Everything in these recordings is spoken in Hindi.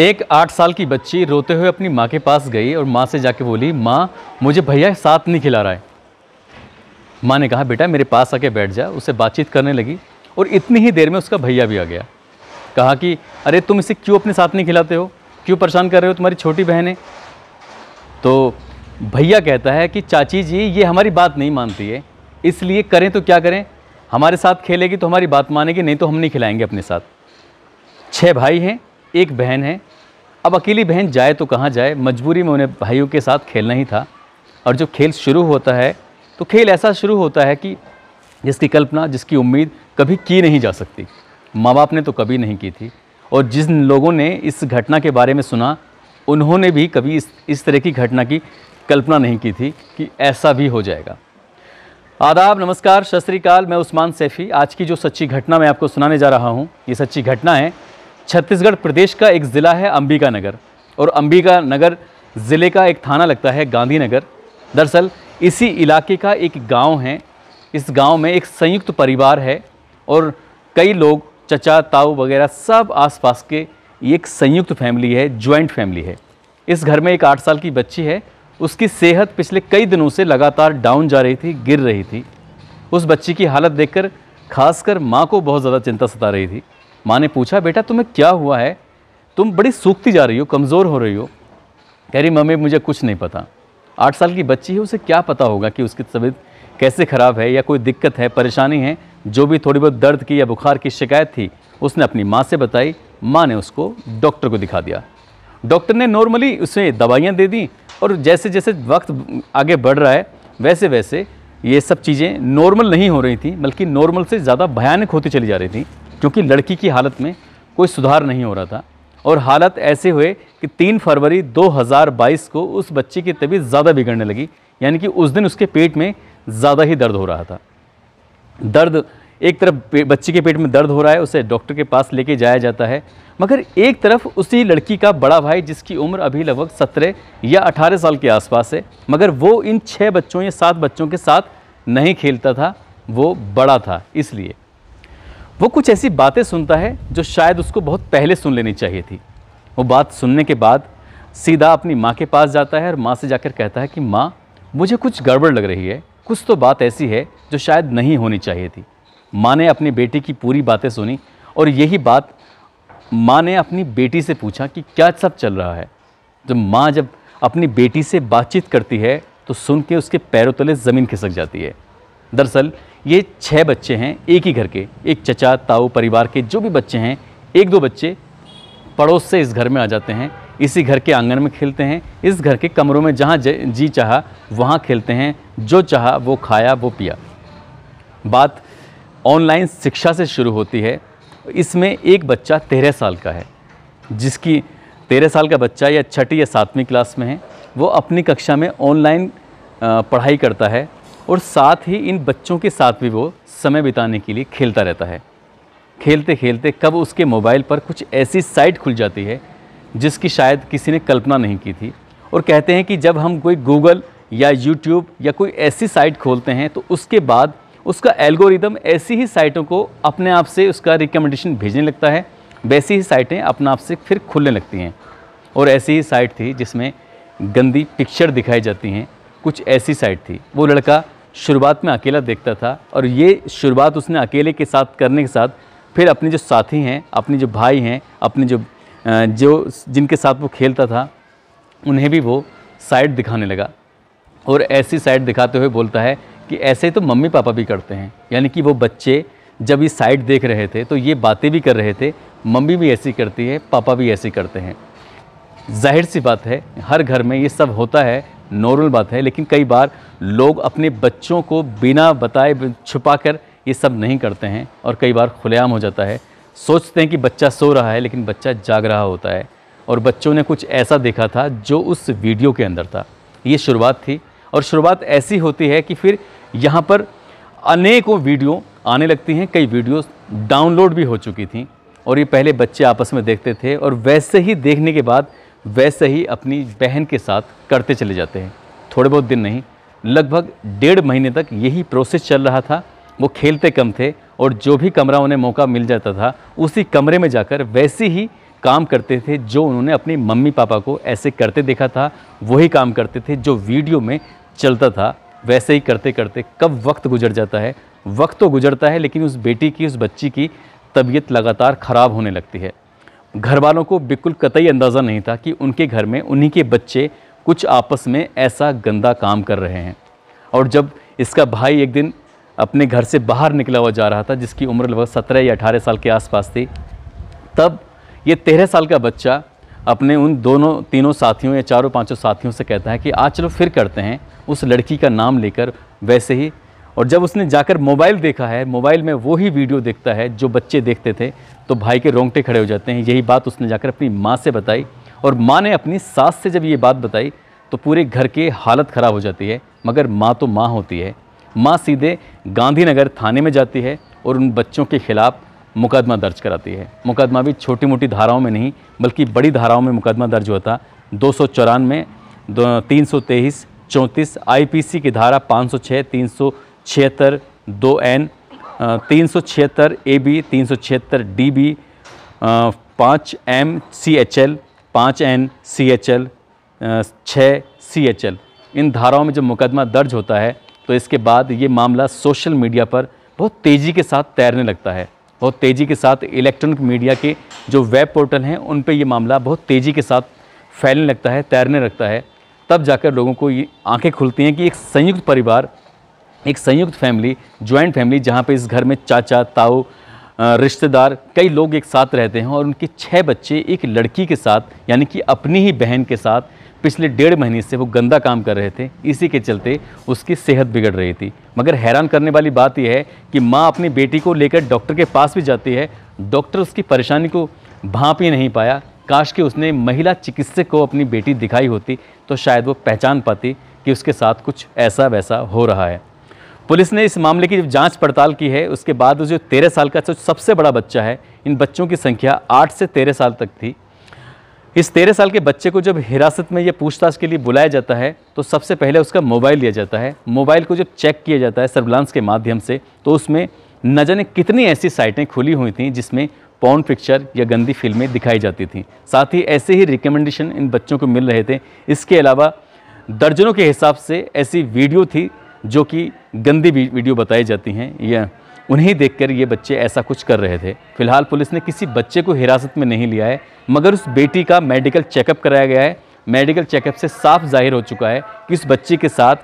एक आठ साल की बच्ची रोते हुए अपनी माँ के पास गई और माँ से जाके बोली माँ मुझे भैया साथ नहीं खिला रहा है माँ ने कहा बेटा मेरे पास आके बैठ जा उससे बातचीत करने लगी और इतनी ही देर में उसका भैया भी आ गया कहा कि अरे तुम इसे क्यों अपने साथ नहीं खिलाते हो क्यों परेशान कर रहे हो तुम्हारी छोटी बहन है तो भैया कहता है कि चाची जी ये हमारी बात नहीं मानती है इसलिए करें तो क्या करें हमारे साथ खेलेगी तो हमारी बात मानेगी नहीं तो हम नहीं खिलाएंगे अपने साथ छः भाई हैं एक बहन है अब अकेली बहन जाए तो कहाँ जाए मजबूरी में उन्हें भाइयों के साथ खेलना ही था और जब खेल शुरू होता है तो खेल ऐसा शुरू होता है कि जिसकी कल्पना जिसकी उम्मीद कभी की नहीं जा सकती माँ बाप ने तो कभी नहीं की थी और जिन लोगों ने इस घटना के बारे में सुना उन्होंने भी कभी इस इस तरह की घटना की कल्पना नहीं की थी कि ऐसा भी हो जाएगा आदाब नमस्कार सत श्रीकाल मैं उस्मान सैफ़ी आज की जो सच्ची घटना मैं आपको सुनाने जा रहा हूँ ये सच्ची घटना है छत्तीसगढ़ प्रदेश का एक ज़िला है अंबिका नगर और अंबिका नगर ज़िले का एक थाना लगता है गांधीनगर दरअसल इसी इलाके का एक गांव है इस गांव में एक संयुक्त परिवार है और कई लोग चचा ताऊ वगैरह सब आसपास के एक संयुक्त फैमिली है ज्वाइंट फैमिली है इस घर में एक आठ साल की बच्ची है उसकी सेहत पिछले कई दिनों से लगातार डाउन जा रही थी गिर रही थी उस बच्ची की हालत देखकर खासकर माँ को बहुत ज़्यादा चिंता सता रही थी माँ ने पूछा बेटा तुम्हें क्या हुआ है तुम बड़ी सूखती जा रही हो कमज़ोर हो रही हो कह रही मम्मी मुझे कुछ नहीं पता आठ साल की बच्ची है उसे क्या पता होगा कि उसकी तबीयत कैसे ख़राब है या कोई दिक्कत है परेशानी है जो भी थोड़ी बहुत दर्द की या बुखार की शिकायत थी उसने अपनी माँ से बताई माँ ने उसको डॉक्टर को दिखा दिया डॉक्टर ने नॉर्मली उसे दवाइयाँ दे दी और जैसे जैसे वक्त आगे बढ़ रहा है वैसे वैसे ये सब चीज़ें नॉर्मल नहीं हो रही थी बल्कि नॉर्मल से ज़्यादा भयानक होती चली जा रही थी क्योंकि लड़की की हालत में कोई सुधार नहीं हो रहा था और हालत ऐसे हुए कि 3 फरवरी 2022 को उस बच्चे की तबीयत ज़्यादा बिगड़ने लगी यानी कि उस दिन उसके पेट में ज़्यादा ही दर्द हो रहा था दर्द एक तरफ बच्चे के पेट में दर्द हो रहा है उसे डॉक्टर के पास लेके जाया जाता है मगर एक तरफ उसी लड़की का बड़ा भाई जिसकी उम्र अभी लगभग सत्रह या अठारह साल के आसपास है मगर वो इन छः बच्चों या सात बच्चों के साथ नहीं खेलता था वो बड़ा था इसलिए वो कुछ ऐसी बातें सुनता है जो शायद उसको बहुत पहले सुन लेनी चाहिए थी वो बात सुनने के बाद सीधा अपनी माँ के पास जाता है और माँ से जाकर कहता है कि माँ मुझे कुछ गड़बड़ लग रही है कुछ तो बात ऐसी है जो शायद नहीं होनी चाहिए थी माँ ने अपनी बेटी की पूरी बातें सुनी और यही बात माँ ने अपनी बेटी से पूछा कि क्या सब चल रहा है जब माँ जब अपनी बेटी से बातचीत करती है तो सुन के उसके पैरों तले ज़मीन खिसक जाती है दरअसल ये छः बच्चे हैं एक ही घर के एक चचा ताऊ परिवार के जो भी बच्चे हैं एक दो बच्चे पड़ोस से इस घर में आ जाते हैं इसी घर के आंगन में खेलते हैं इस घर के कमरों में जहाँ जी चाहा वहाँ खेलते हैं जो चाहा वो खाया वो पिया बात ऑनलाइन शिक्षा से शुरू होती है इसमें एक बच्चा तेरह साल का है जिसकी तेरह साल का बच्चा या छठी या सातवीं क्लास में है वो अपनी कक्षा में ऑनलाइन पढ़ाई करता है और साथ ही इन बच्चों के साथ भी वो समय बिताने के लिए खेलता रहता है खेलते खेलते कब उसके मोबाइल पर कुछ ऐसी साइट खुल जाती है जिसकी शायद किसी ने कल्पना नहीं की थी और कहते हैं कि जब हम कोई गूगल या यूट्यूब या कोई ऐसी साइट खोलते हैं तो उसके बाद उसका एल्गोरिदम ऐसी ही साइटों को अपने आप से उसका रिकमेंडेशन भेजने लगता है वैसी ही साइटें अपने आप से फिर खुलने लगती हैं और ऐसी ही साइट थी जिसमें गंदी पिक्चर दिखाई जाती हैं कुछ ऐसी साइट थी वो लड़का शुरुआत में अकेला देखता था और ये शुरुआत उसने अकेले के साथ करने के साथ फिर अपने जो साथी हैं अपने जो भाई हैं अपने जो जो जिनके साथ वो खेलता था उन्हें भी वो साइड दिखाने लगा और ऐसी साइड दिखाते हुए बोलता है कि ऐसे तो मम्मी पापा भी करते हैं यानी कि वो बच्चे जब ये साइड देख रहे थे तो ये बातें भी कर रहे थे मम्मी भी ऐसी करती है पापा भी ऐसी करते हैं जाहिर सी बात है हर घर में ये सब होता है नॉर्मल बात है लेकिन कई बार लोग अपने बच्चों को बिना बताए छुपा कर ये सब नहीं करते हैं और कई बार खुलेआम हो जाता है सोचते हैं कि बच्चा सो रहा है लेकिन बच्चा जाग रहा होता है और बच्चों ने कुछ ऐसा देखा था जो उस वीडियो के अंदर था ये शुरुआत थी और शुरुआत ऐसी होती है कि फिर यहाँ पर अनेकों वीडियो आने लगती हैं कई वीडियो डाउनलोड भी हो चुकी थी और ये पहले बच्चे आपस में देखते थे और वैसे ही देखने के बाद वैसे ही अपनी बहन के साथ करते चले जाते हैं थोड़े बहुत दिन नहीं लगभग डेढ़ महीने तक यही प्रोसेस चल रहा था वो खेलते कम थे और जो भी कमरा उन्हें मौका मिल जाता था उसी कमरे में जाकर वैसे ही काम करते थे जो उन्होंने अपनी मम्मी पापा को ऐसे करते देखा था वही काम करते थे जो वीडियो में चलता था वैसे ही करते करते कब वक्त गुजर जाता है वक्त तो गुजरता है लेकिन उस बेटी की उस बच्ची की तबीयत लगातार ख़राब होने लगती है घर वालों को बिल्कुल कतई अंदाज़ा नहीं था कि उनके घर में उन्हीं के बच्चे कुछ आपस में ऐसा गंदा काम कर रहे हैं और जब इसका भाई एक दिन अपने घर से बाहर निकला हुआ जा रहा था जिसकी उम्र लगभग सत्रह या अठारह साल के आसपास थी तब ये तेरह साल का बच्चा अपने उन दोनों तीनों साथियों या चारों पांचों साथियों से कहता है कि आज चलो फिर करते हैं उस लड़की का नाम लेकर वैसे ही और जब उसने जाकर मोबाइल देखा है मोबाइल में वो ही वीडियो देखता है जो बच्चे देखते थे तो भाई के रोंगटे खड़े हो जाते हैं यही बात उसने जाकर अपनी माँ से बताई और माँ ने अपनी सास से जब ये बात बताई तो पूरे घर की हालत ख़राब हो जाती है मगर माँ तो माँ होती है माँ सीधे गांधीनगर थाने में जाती है और उन बच्चों के ख़िलाफ़ मुकदमा दर्ज कराती है मुकदमा भी छोटी मोटी धाराओं में नहीं बल्कि बड़ी धाराओं में मुकदमा दर्ज हुआ था दो सौ चौरानवे तीन सौ तेईस चौंतीस आई की धारा पाँच सौ छः तीन सौ छिहत्तर दो एन तीन सौ छिहत्तर ए बी तीन सौ छिहत्तर डी बी पाँच एम सी एच एल पाँच एन सी एच एल छः सी एच एल इन धाराओं में जब मुकदमा दर्ज होता है तो इसके बाद ये मामला सोशल मीडिया पर बहुत तेज़ी के साथ तैरने लगता है बहुत तेज़ी के साथ इलेक्ट्रॉनिक मीडिया के जो वेब पोर्टल हैं उन पर यह मामला बहुत तेज़ी के साथ फैलने लगता है तैरने लगता है तब जाकर लोगों को ये आंखें खुलती हैं कि एक संयुक्त परिवार एक संयुक्त फैमिली ज्वाइंट फैमिली जहाँ पे इस घर में चाचा ताऊ रिश्तेदार कई लोग एक साथ रहते हैं और उनके छः बच्चे एक लड़की के साथ यानी कि अपनी ही बहन के साथ पिछले डेढ़ महीने से वो गंदा काम कर रहे थे इसी के चलते उसकी सेहत बिगड़ रही थी मगर हैरान करने वाली बात यह है कि माँ अपनी बेटी को लेकर डॉक्टर के पास भी जाती है डॉक्टर उसकी परेशानी को भाँप ही नहीं पाया काश कि उसने महिला चिकित्सक को अपनी बेटी दिखाई होती तो शायद वो पहचान पाती कि उसके साथ कुछ ऐसा वैसा हो रहा है पुलिस ने इस मामले की जब जांच पड़ताल की है उसके बाद जो तेरह साल का सबसे बड़ा बच्चा है इन बच्चों की संख्या आठ से तेरह साल तक थी इस तेरह साल के बच्चे को जब हिरासत में यह पूछताछ के लिए बुलाया जाता है तो सबसे पहले उसका मोबाइल लिया जाता है मोबाइल को जब चेक किया जाता है सर्विलांस के माध्यम से तो उसमें न जाने कितनी ऐसी साइटें खुली हुई थी जिसमें पॉन पिक्चर या गंदी फिल्में दिखाई जाती थी साथ ही ऐसे ही रिकमेंडेशन इन बच्चों को मिल रहे थे इसके अलावा दर्जनों के हिसाब से ऐसी वीडियो थी जो कि गंदी वीडियो बताई जाती हैं या उन्हें देखकर ये बच्चे ऐसा कुछ कर रहे थे फिलहाल पुलिस ने किसी बच्चे को हिरासत में नहीं लिया है मगर उस बेटी का मेडिकल चेकअप कराया गया है मेडिकल चेकअप से साफ जाहिर हो चुका है कि उस बच्चे के साथ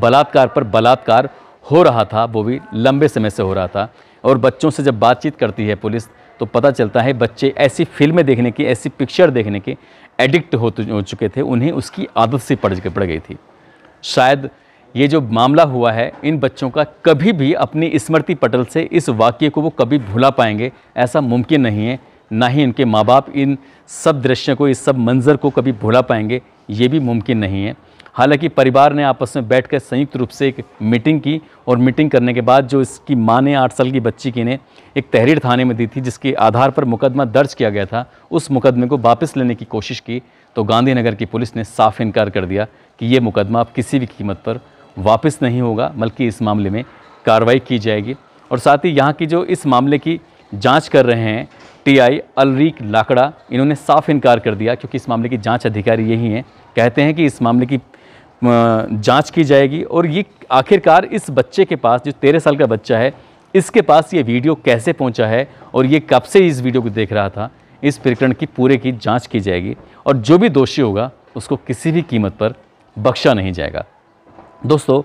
बलात्कार पर बलात्कार हो रहा था वो भी लंबे समय से हो रहा था और बच्चों से जब बातचीत करती है पुलिस तो पता चलता है बच्चे ऐसी फिल्में देखने की ऐसी पिक्चर देखने के एडिक्ट हो चुके थे उन्हें उसकी आदत सी पड़ पड़ गई थी शायद ये जो मामला हुआ है इन बच्चों का कभी भी अपनी स्मृति पटल से इस वाक्य को वो कभी भुला पाएंगे ऐसा मुमकिन नहीं है ना ही इनके माँ बाप इन सब दृश्य को इस सब मंज़र को कभी भुला पाएंगे ये भी मुमकिन नहीं है हालांकि परिवार ने आपस में बैठकर संयुक्त रूप से एक मीटिंग की और मीटिंग करने के बाद जो इसकी माँ ने आठ साल की बच्ची की ने एक तहरीर थाने में दी थी जिसके आधार पर मुकदमा दर्ज किया गया था उस मुकदमे को वापस लेने की कोशिश की तो गांधीनगर की पुलिस ने साफ इनकार कर दिया कि ये मुकदमा आप किसी भी कीमत पर वापस नहीं होगा बल्कि इस मामले में कार्रवाई की जाएगी और साथ ही यहाँ की जो इस मामले की जांच कर रहे हैं टीआई अलरीक लाकड़ा इन्होंने साफ इनकार कर दिया क्योंकि इस मामले की जांच अधिकारी यही हैं कहते हैं कि इस मामले की जांच की जाएगी और ये आखिरकार इस बच्चे के पास जो तेरह साल का बच्चा है इसके पास ये वीडियो कैसे पहुंचा है और ये कब से इस वीडियो को देख रहा था इस प्रकरण की पूरे की जाँच की जाएगी और जो भी दोषी होगा उसको किसी भी कीमत पर बख्शा नहीं जाएगा दोस्तों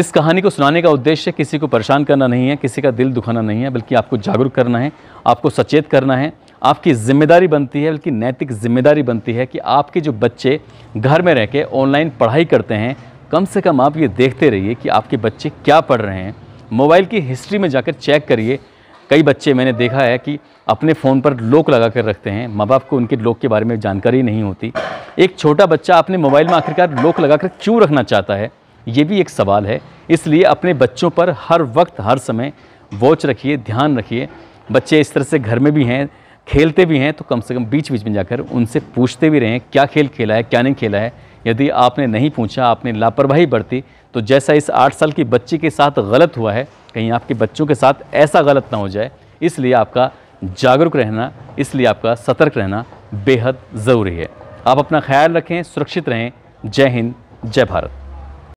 इस कहानी को सुनाने का उद्देश्य किसी को परेशान करना नहीं है किसी का दिल दुखाना नहीं है बल्कि आपको जागरूक करना है आपको सचेत करना है आपकी जिम्मेदारी बनती है बल्कि नैतिक जिम्मेदारी बनती है कि आपके जो बच्चे घर में रह के ऑनलाइन पढ़ाई करते हैं कम से कम आप ये देखते रहिए कि आपके बच्चे क्या पढ़ रहे हैं मोबाइल की हिस्ट्री में जाकर चेक करिए कई बच्चे मैंने देखा है कि अपने फ़ोन पर लोक लगा कर रखते हैं माँ बाप को उनके लोक के बारे में जानकारी नहीं होती एक छोटा बच्चा अपने मोबाइल में आखिरकार लोक लगा कर क्यों रखना चाहता है ये भी एक सवाल है इसलिए अपने बच्चों पर हर वक्त हर समय वॉच रखिए ध्यान रखिए बच्चे इस तरह से घर में भी हैं खेलते भी हैं तो कम से कम बीच बीच में जाकर उनसे पूछते भी रहें क्या खेल खेला है क्या नहीं खेला है यदि आपने नहीं पूछा आपने लापरवाही बरती तो जैसा इस आठ साल की बच्ची के साथ गलत हुआ है कहीं आपके बच्चों के साथ ऐसा गलत ना हो जाए इसलिए आपका जागरूक रहना इसलिए आपका सतर्क रहना बेहद ज़रूरी है आप अपना ख्याल रखें सुरक्षित रहें जय हिंद जय भारत